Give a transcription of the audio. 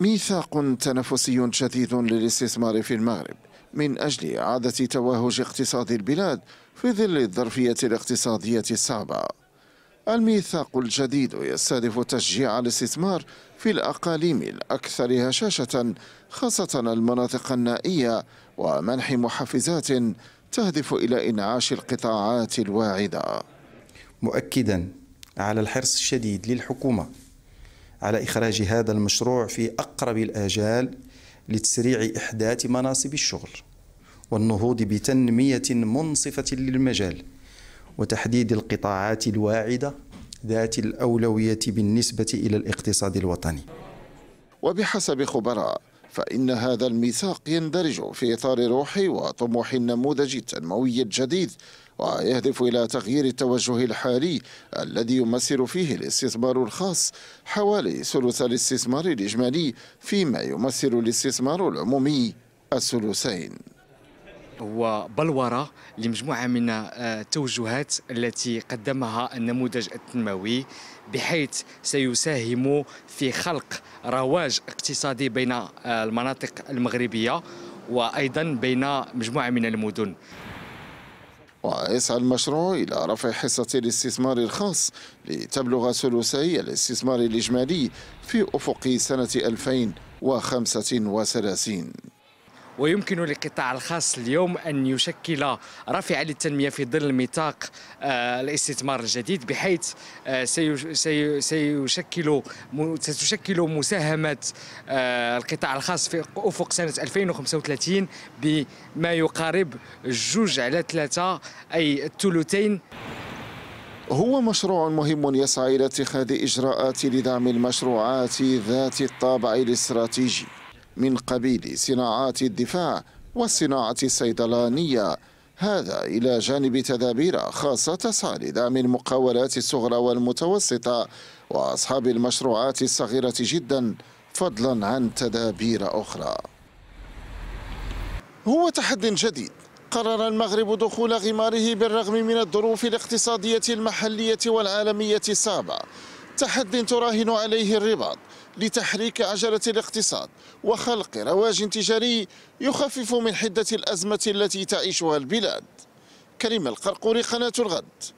ميثاق تنافسي شديد للاستثمار في المغرب من أجل إعادة توهج اقتصاد البلاد في ظل الظرفية الاقتصادية الصعبة الميثاق الجديد يستهدف تشجيع الاستثمار في الأقاليم الأكثر هشاشة خاصة المناطق النائية ومنح محفزات تهدف إلى إنعاش القطاعات الواعدة مؤكدا على الحرص الشديد للحكومة على إخراج هذا المشروع في أقرب الآجال لتسريع إحداث مناصب الشغل والنهوض بتنمية منصفة للمجال وتحديد القطاعات الواعدة ذات الأولوية بالنسبة إلى الاقتصاد الوطني وبحسب خبراء فإن هذا الميثاق يندرج في إطار روح وطموح النموذج التنموي الجديد ويهدف إلى تغيير التوجه الحالي الذي يمثل فيه الاستثمار الخاص حوالي ثلث الاستثمار الإجمالي فيما يمثل الاستثمار العمومي الثلثين هو بلورة لمجموعة من آه، التوجهات التي قدمها النموذج التنموي بحيث سيساهم في خلق رواج اقتصادي بين آه، المناطق المغربية وأيضا بين مجموعة من المدن ويسعى المشروع إلى رفع حصة الاستثمار الخاص لتبلغ ثلثي الاستثمار الإجمالي في أفق سنة 2035 ويمكن للقطاع الخاص اليوم أن يشكل رافعة للتنمية في ظل ميثاق آه، الاستثمار الجديد بحيث آه، سيشكل ستشكل مساهمة آه، القطاع الخاص في أفق سنة 2035 بما يقارب جوج على ثلاثة أي الثلثين هو مشروع مهم يسعى إلى اتخاذ إجراءات لدعم المشروعات ذات الطابع الاستراتيجي من قبيل صناعات الدفاع والصناعة الصيدلانية هذا إلى جانب تدابير خاصة تسعى لدعم المقاولات الصغرى والمتوسطة وأصحاب المشروعات الصغيرة جدا فضلا عن تدابير أخرى هو تحد جديد قرر المغرب دخول غماره بالرغم من الظروف الاقتصادية المحلية والعالمية الصعبة تحد تراهن عليه الرباط لتحريك عجلة الاقتصاد وخلق رواج تجاري يخفف من حدة الأزمة التي تعيشها البلاد كريم القرقوري قناة الغد